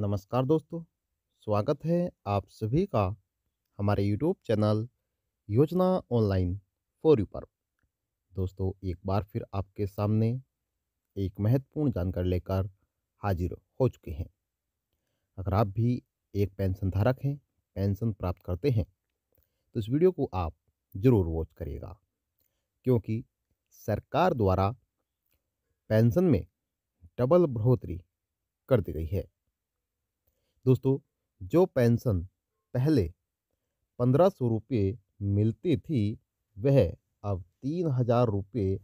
नमस्कार दोस्तों स्वागत है आप सभी का हमारे YouTube channel Yojana online for you पर दोस्तों एक बार फिर आपके सामने एक महत्वपूर्ण जानकारी लेकर हाजिर हो चुके हैं अगर आप भी एक पेंशन धारक हैं पेंशन प्राप्त करते हैं तो इस वीडियो को आप ज़रूर वॉच करिएगा क्योंकि सरकार द्वारा पेंशन में डबल बढ़ोतरी कर दी गई है दोस्तों जो पेंशन पहले पंद्रह सौ रुपये मिलती थी वह अब तीन हजार रुपये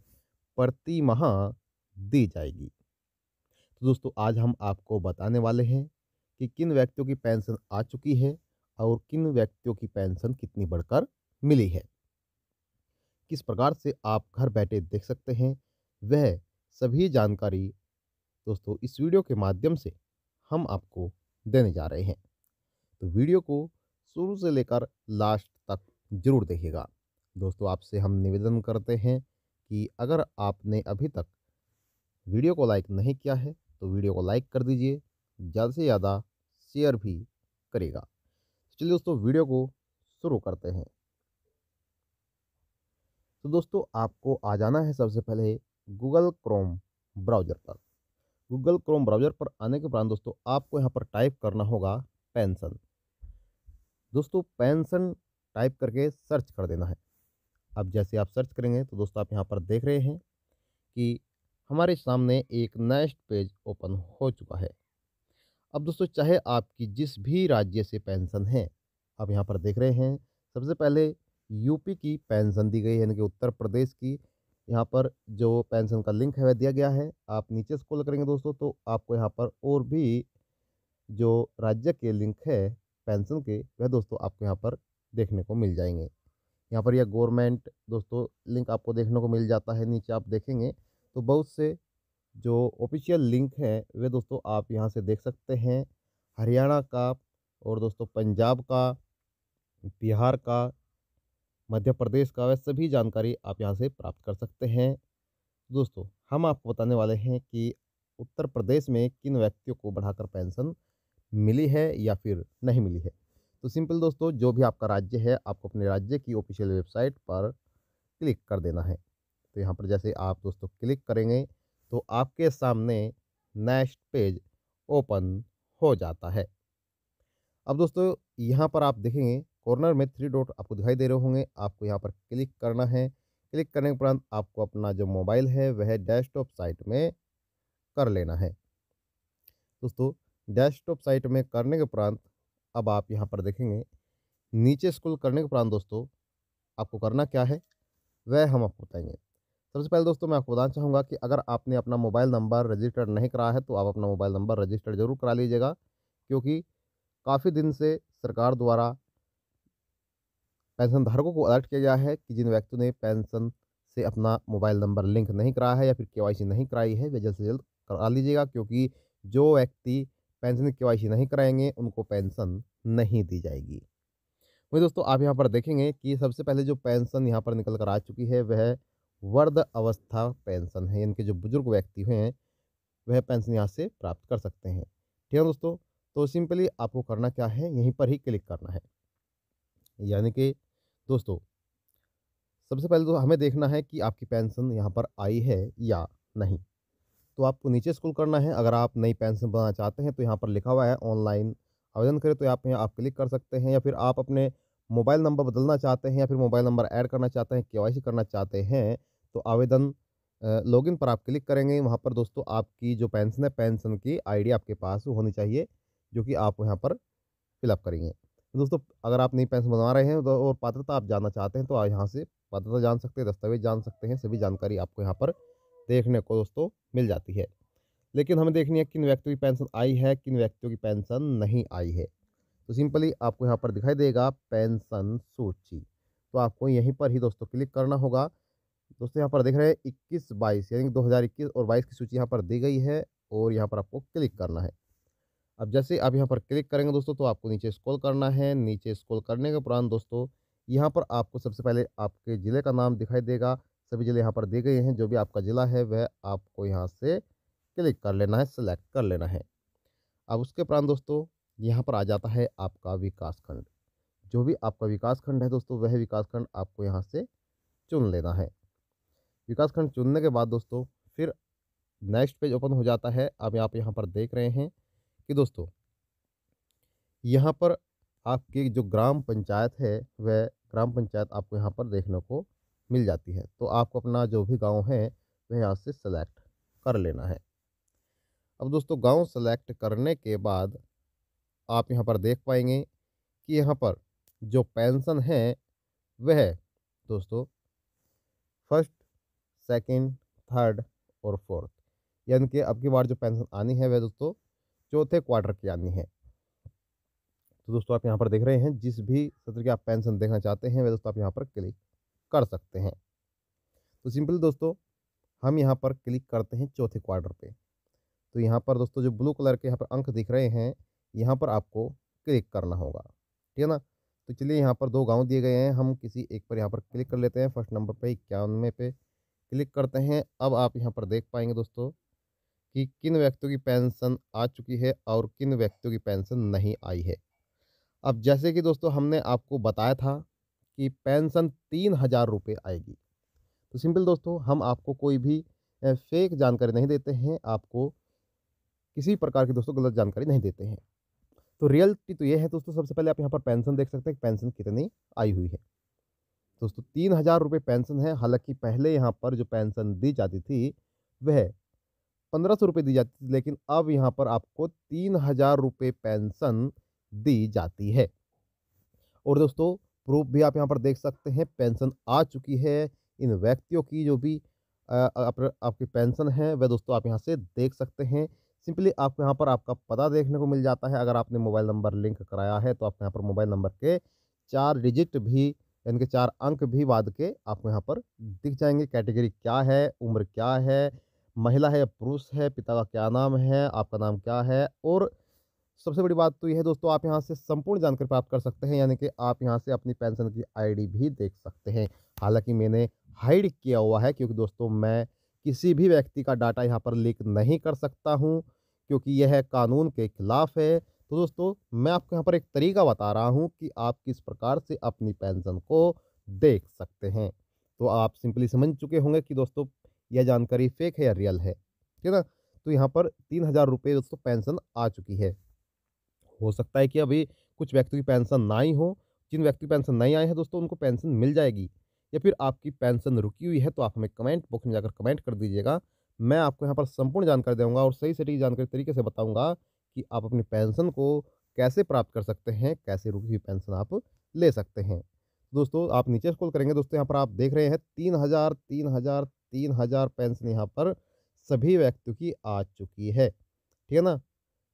प्रति माह दी जाएगी तो दोस्तों आज हम आपको बताने वाले हैं कि किन व्यक्तियों की पेंशन आ चुकी है और किन व्यक्तियों की पेंशन कितनी बढ़कर मिली है किस प्रकार से आप घर बैठे देख सकते हैं वह सभी जानकारी दोस्तों इस वीडियो के माध्यम से हम आपको देने जा रहे हैं तो वीडियो को शुरू से लेकर लास्ट तक जरूर देखिएगा दोस्तों आपसे हम निवेदन करते हैं कि अगर आपने अभी तक वीडियो को लाइक नहीं किया है तो वीडियो को लाइक कर दीजिए ज़्यादा से ज़्यादा शेयर भी करेगा चलिए दोस्तों वीडियो को शुरू करते हैं तो दोस्तों आपको आ जाना है सबसे पहले गूगल क्रोम ब्राउज़र पर गूगल क्रोम ब्राउज़र पर आने के बाद दोस्तों आपको यहाँ पर टाइप करना होगा पेंशन दोस्तों पेंशन टाइप करके सर्च कर देना है अब जैसे आप सर्च करेंगे तो दोस्तों आप यहाँ पर देख रहे हैं कि हमारे सामने एक नेक्स्ट पेज ओपन हो चुका है अब दोस्तों चाहे आपकी जिस भी राज्य से पेंशन है आप यहाँ पर देख रहे हैं सबसे पहले यूपी की पेंशन दी गई है यानी कि उत्तर प्रदेश की यहाँ पर जो पेंशन का लिंक है वह दिया गया है आप नीचे स्क्रॉल करेंगे दोस्तों तो आपको यहाँ पर और भी जो राज्य के लिंक है पेंशन के वह दोस्तों आपको यहाँ पर देखने को मिल जाएंगे यहाँ पर यह गवर्नमेंट दोस्तों लिंक आपको देखने को मिल जाता है नीचे आप देखेंगे तो बहुत से जो ऑफिशियल लिंक हैं वे दोस्तों आप यहाँ से देख सकते हैं हरियाणा का और दोस्तों पंजाब का बिहार का मध्य प्रदेश का वह सभी जानकारी आप यहाँ से प्राप्त कर सकते हैं दोस्तों हम आपको बताने वाले हैं कि उत्तर प्रदेश में किन व्यक्तियों को बढ़ाकर पेंशन मिली है या फिर नहीं मिली है तो सिंपल दोस्तों जो भी आपका राज्य है आपको अपने राज्य की ऑफिशियल वेबसाइट पर क्लिक कर देना है तो यहाँ पर जैसे आप दोस्तों क्लिक करेंगे तो आपके सामने नेक्स्ट पेज ओपन हो जाता है अब दोस्तों यहाँ पर आप देखेंगे कॉर्नर में थ्री डॉट आपको दिखाई दे रहे होंगे आपको यहाँ पर क्लिक करना है क्लिक करने के उपरांत आपको अपना जो मोबाइल है वह डैशटॉप साइट में कर लेना है दोस्तों डैशटॉप साइट में करने के उपरांत अब आप यहाँ पर देखेंगे नीचे स्कूल करने के उपरांत दोस्तों आपको करना क्या है वह हम आपको बताएंगे सबसे पहले दोस्तों मैं आपको बताना चाहूँगा कि अगर आपने अपना मोबाइल नंबर रजिस्टर्ड नहीं कराया है तो आप अपना मोबाइल नंबर रजिस्टर्ड जरूर करा लीजिएगा क्योंकि काफ़ी दिन से सरकार द्वारा पेंशन धारकों को अलर्ट किया गया है कि जिन व्यक्तियों ने पेंशन से अपना मोबाइल नंबर लिंक नहीं कराया है या फिर के नहीं कराई है वे जल्द से जल्द करा लीजिएगा क्योंकि जो व्यक्ति पेंशन के नहीं कराएंगे उनको पेंशन नहीं दी जाएगी वही दोस्तों आप यहाँ पर देखेंगे कि सबसे पहले जो पेंशन यहाँ पर निकल कर आ चुकी है वह वर्ध अवस्था पेंशन है इनके जो बुजुर्ग व्यक्ति हैं वह पेंशन यहाँ से प्राप्त कर सकते हैं ठीक है दोस्तों तो सिंपली आपको करना क्या है यहीं पर ही क्लिक करना है यानी कि दोस्तों सबसे पहले तो हमें देखना है कि आपकी पेंशन यहाँ पर आई है या नहीं तो आपको नीचे स्कूल करना है अगर आप नई पेंशन बनाना चाहते हैं तो यहाँ पर लिखा हुआ है ऑनलाइन आवेदन करें तो आप यहाँ आप क्लिक कर सकते हैं या फिर आप अपने मोबाइल नंबर बदलना चाहते हैं या फिर मोबाइल नंबर ऐड करना चाहते हैं के करना चाहते हैं तो आवेदन लॉगिन पर आप क्लिक करेंगे वहाँ पर दोस्तों आपकी जो पेंशन है पेंशन की आईडी आपके पास होनी चाहिए जो कि आप यहाँ पर फिलअप करेंगे तो दोस्तों अगर आप नई पेंशन बनवा रहे हैं तो और पात्रता आप जानना चाहते हैं तो यहाँ से पात्रता जान सकते हैं दस्तावेज जान सकते हैं सभी जानकारी आपको यहाँ पर देखने को दोस्तों मिल जाती है लेकिन हमें देखनी है किन व्यक्तियों की पेंशन आई है किन व्यक्तियों की पेंशन नहीं आई है तो सिंपली आपको यहाँ पर दिखाई देगा पेंशन सूची तो आपको यहीं पर ही दोस्तों क्लिक करना होगा दोस्तों यहाँ पर देख रहे हैं इक्कीस बाईस यानी दो हज़ार इक्कीस और बाईस की सूची यहाँ पर दी गई है और यहाँ पर आपको क्लिक करना है अब जैसे आप यहाँ पर क्लिक करेंगे दोस्तों तो आपको नीचे स्क्रॉल करना है नीचे स्क्रॉल करने के उपरान दोस्तों यहाँ पर आपको सबसे पहले आपके ज़िले का नाम दिखाई देगा सभी ज़िले यहाँ पर दिए गए हैं जो भी आपका ज़िला है वह आपको यहाँ से क्लिक कर लेना है सेलेक्ट कर लेना है अब उसके उपरान दोस्तों यहाँ पर आ जाता है आपका विकास खंड जो भी आपका विकास खंड है दोस्तों वह विकास खंड आपको यहाँ से चुन लेना है विकास खंड चुनने के बाद दोस्तों फिर नेक्स्ट पेज ओपन हो जाता है अब आप यहाँ पर देख रहे हैं कि दोस्तों यहाँ पर आपकी जो ग्राम पंचायत है वह ग्राम पंचायत आपको यहाँ पर देखने को मिल जाती है तो आपको अपना जो भी गांव है वह यहाँ से सेलेक्ट कर लेना है अब दोस्तों गांव सेलेक्ट करने के बाद आप यहाँ पर देख पाएंगे कि यहाँ पर जो पेंशन है वह दोस्तों फर्स्ट सेकंड, थर्ड और फोर्थ यानी कि अब की बार जो पेंशन आनी है वह दोस्तों चौथे क्वार्टर की आनी है तो दोस्तों आप यहाँ पर देख रहे हैं जिस भी सत्र की आप पेंशन देखना चाहते हैं वह दोस्तों आप यहाँ पर क्लिक कर सकते हैं तो सिंपली दोस्तों हम यहाँ पर क्लिक करते हैं चौथे क्वार्टर पे तो यहाँ पर दोस्तों जो ब्लू कलर के यहाँ पर अंक दिख रहे हैं यहाँ पर आपको क्लिक करना होगा ठीक है ना तो चलिए यहाँ पर दो गांव दिए गए हैं हम किसी एक पर यहाँ पर क्लिक कर लेते हैं फर्स्ट नंबर पे इक्यानवे पे क्लिक करते हैं अब आप यहाँ पर देख पाएंगे दोस्तों कि किन व्यक्तियों की पेंशन आ चुकी है और किन व्यक्तियों की पेंशन नहीं आई है अब जैसे कि दोस्तों हमने आपको बताया था कि पेंशन तीन हज़ार रुपये आएगी तो सिंपल दोस्तों हम आपको कोई भी फेक जानकारी नहीं देते हैं आपको किसी प्रकार की दोस्तों गलत जानकारी नहीं देते हैं तो रियलिटी तो ये है दोस्तों सबसे पहले आप यहाँ पर पेंशन देख सकते हैं पेंशन कितनी आई हुई है दोस्तों तीन हज़ार रुपये पेंशन है हालांकि पहले यहाँ पर जो पेंशन दी जाती थी वह पंद्रह सौ रुपये दी जाती थी लेकिन अब यहाँ पर आपको तीन हज़ार रुपये पेंशन दी जाती है और दोस्तों प्रूफ भी आप यहाँ पर देख सकते हैं पेंशन आ चुकी है इन व्यक्तियों की जो भी आप, आपकी पेंशन है वह दोस्तों आप यहाँ से देख सकते हैं सिंपली आपको यहाँ पर आपका पता देखने को मिल जाता है अगर आपने मोबाइल नंबर लिंक कराया है तो आपको यहाँ पर मोबाइल नंबर के चार डिजिट भी यानी कि चार अंक भी बाद के आपको यहाँ पर दिख जाएंगे कैटेगरी क्या है उम्र क्या है महिला है या पुरुष है पिता का क्या नाम है आपका नाम क्या है और सबसे बड़ी बात तो यह है दोस्तों आप यहाँ से संपूर्ण जानकारी प्राप्त कर सकते हैं यानी कि आप यहाँ से अपनी पेंशन की आईडी भी देख सकते हैं हालांकि मैंने हाइड किया हुआ है क्योंकि दोस्तों मैं किसी भी व्यक्ति का डाटा यहाँ पर लीक नहीं कर सकता हूँ क्योंकि यह कानून के खिलाफ है तो दोस्तों मैं आपको यहाँ पर एक तरीका बता रहा हूँ कि आप किस प्रकार से अपनी पेंशन को देख सकते हैं तो आप सिंपली समझ चुके होंगे कि दोस्तों यह जानकारी फेक है या रियल है ठीक है ना तो यहाँ पर तीन हज़ार रुपये दोस्तों पेंशन आ चुकी है हो सकता है कि अभी कुछ व्यक्ति की पेंशन ना ही हो जिन व्यक्ति पेंशन नहीं आए हैं दोस्तों उनको पेंशन मिल जाएगी या फिर आपकी पेंशन रुकी हुई है तो आप हमें कमेंट बॉक्स में जाकर कमेंट कर दीजिएगा मैं आपको यहाँ पर संपूर्ण जानकारी दूंगा और सही सटीक जानकारी तरीके से बताऊँगा कि आप अपनी पेंशन को कैसे प्राप्त कर सकते हैं कैसे रुकी हुई पेंशन आप ले सकते हैं दोस्तों आप नीचे स्क्रॉल करेंगे दोस्तों यहाँ पर आप देख रहे हैं तीन हज़ार तीन हज़ार तीन हज़ार पेंशन यहाँ पर सभी व्यक्तियों की आ चुकी है ठीक है ना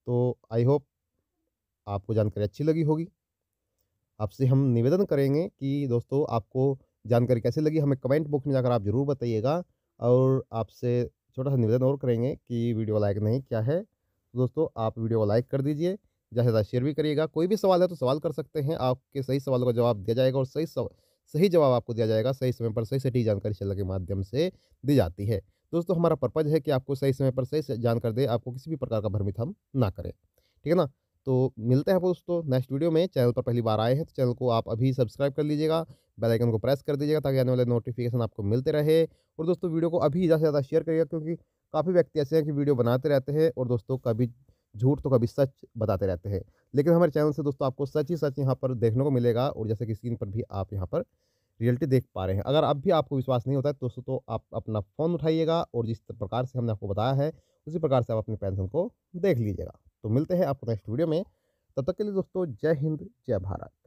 तो आई होप आपको जानकारी अच्छी लगी होगी आपसे हम निवेदन करेंगे कि दोस्तों आपको जानकारी कैसी लगी हमें कमेंट बॉक्स में जाकर आप ज़रूर बताइएगा और आपसे छोटा सा निवेदन और करेंगे कि वीडियो लाइक नहीं क्या है तो दोस्तों आप वीडियो को लाइक कर दीजिए ज़्यादा से ज़्यादा शेयर भी करिएगा कोई भी सवाल है तो सवाल कर सकते हैं आपके सही सवालों का जवाब दिया जाएगा और सही सवाल सही जवाब आपको दिया जाएगा सही समय पर सही सटीक जानकारी चैनल के माध्यम से दी जाती है दोस्तों हमारा पर्पज है कि आपको सही समय पर सही जानकारी दे आपको किसी भी प्रकार का भ्रमित हम ना करें ठीक है ना तो मिलते हैं दोस्तों नेक्स्ट वीडियो में चैनल पर पहली बार आए हैं तो चैनल को आप अभी सब्सक्राइब कर लीजिएगा बेल आइकन को प्रेस कर दीजिएगा ताकि आने वाले नोटिफिकेशन आपको मिलते रहे और दोस्तों वीडियो को अभी ज़्यादा से ज़्यादा शेयर करिएगा क्योंकि काफ़ी व्यक्ति ऐसे हैं कि वीडियो बनाते रहते हैं और दोस्तों कभी झूठ तो कभी सच बताते रहते हैं लेकिन हमारे चैनल से दोस्तों आपको सच ही सच यहाँ पर देखने को मिलेगा और जैसे कि स्क्रीन पर भी आप यहाँ पर रियलिटी देख पा रहे हैं अगर अब भी आपको विश्वास नहीं होता है दोस्तों तो आप अपना फ़ोन उठाइएगा और जिस प्रकार से हमने आपको बताया है उसी प्रकार से आप अपने पेंशन को देख लीजिएगा तो मिलते हैं आपको नेक्स्ट वीडियो में तब तक के लिए दोस्तों जय हिंद जय भारत